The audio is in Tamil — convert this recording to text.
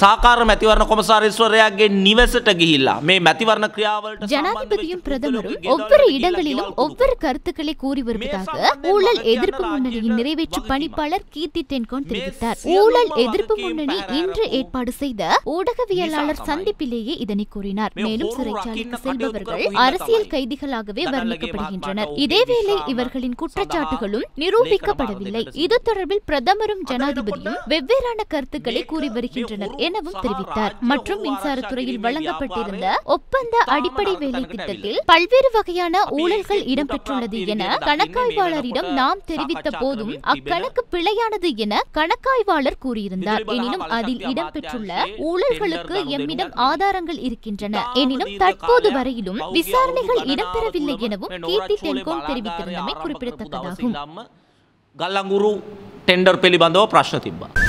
සාකාර මැතිවරණ කොමසාරිස්වරයාගේ නිවසට ගිහිල්ලා මේ මැතිවරණ ක්‍රියාවලට ජනාධිපතිயும் பிரதமரும் ஒவ்வொரு இடங்களிலும் ஒவ்வொரு கருத்துக்களை கூறி வருவதாக ஊழல் எதிர்ப்பு முன்னணியின் நிறைவேற்று பணிப்பாளர் கீர்த்தி தென்கோன் தெரிவித்தார் ஊழல் எதிர்ப்பு முன்னணி இன்று ஏற்பாடு செய்த ஊடகவியலாளர் சந்திப்பிலேயே இதனை கூறினார் மேலும் சிறைச்சாலைக்கு செல்பவர்கள் அரசியல் கைதிகளாகவே வர்ணிக்கப்படுகின்றனர் இதேவேளை இவர்களின் குற்றச்சாட்டுகளும் நிரூபிக்கப்படவில்லை இது தொடர்பில் பிரதமரும் ஜனாதிபதியும் வெவ்வேறான கருத்துக்களை கூறி வருகின்றனர் எனவும் தெரிவித்தார் மற்றும் மின்சாரத்துறையில் வழங்கப்பட்டிருந்த ஒப்பந்த அடிப்படை வேலை திட்டத்தில் பல்வேறு வகையான ஊழல்கள் இடம்பெற்றுள்ளது என கணக்காய்வாளரிடம் நாம் தெரிவித்த போதும் அக்கணக்கு பிழையானது என கணக்காய்வாளர் கூறியிருந்தார் எனினும் அதில் இடம்பெற்றுள்ள ஊழல்களுக்கு எம்மிடம் ஆதாரங்கள் இருக்கின்றன எனினும் தற்போது வரையிலும் விசாரணைகள் இடம்பெறவில்லை எனவும் கீர்த்தி தென்கோம் தெரிவித்திருந்தமை குறிப்பிடத்தக்கதாகும் ಗಲ್ಲಂಗೂರು ಟೆಂಡರ್ ಪಿಲಿಬಂಧವ ಪ್ರಶ್ನ ತಿಬ್ಬ